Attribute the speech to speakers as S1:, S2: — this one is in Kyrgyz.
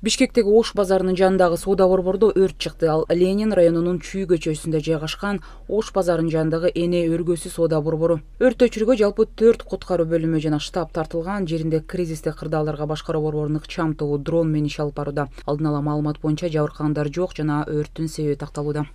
S1: бишкектеги ош базарынын жанындагы соода борбордо өрт чыкты ал ленин районунун чүй көчөсүндө жайгашкан ош базарынын жанындагы эне өргөсү соода борбору өрттү өчүрүүгө жалпы төрт куткаруу бөлүмү жана штаб тартылган жеринде кризистик кырдаалдарга башкаруу борборунун ыкчам тобу дрон менен иш алып барууда алдын ала маалымат боюнча жабыркагандар жок жана өрттүн себеби такталууда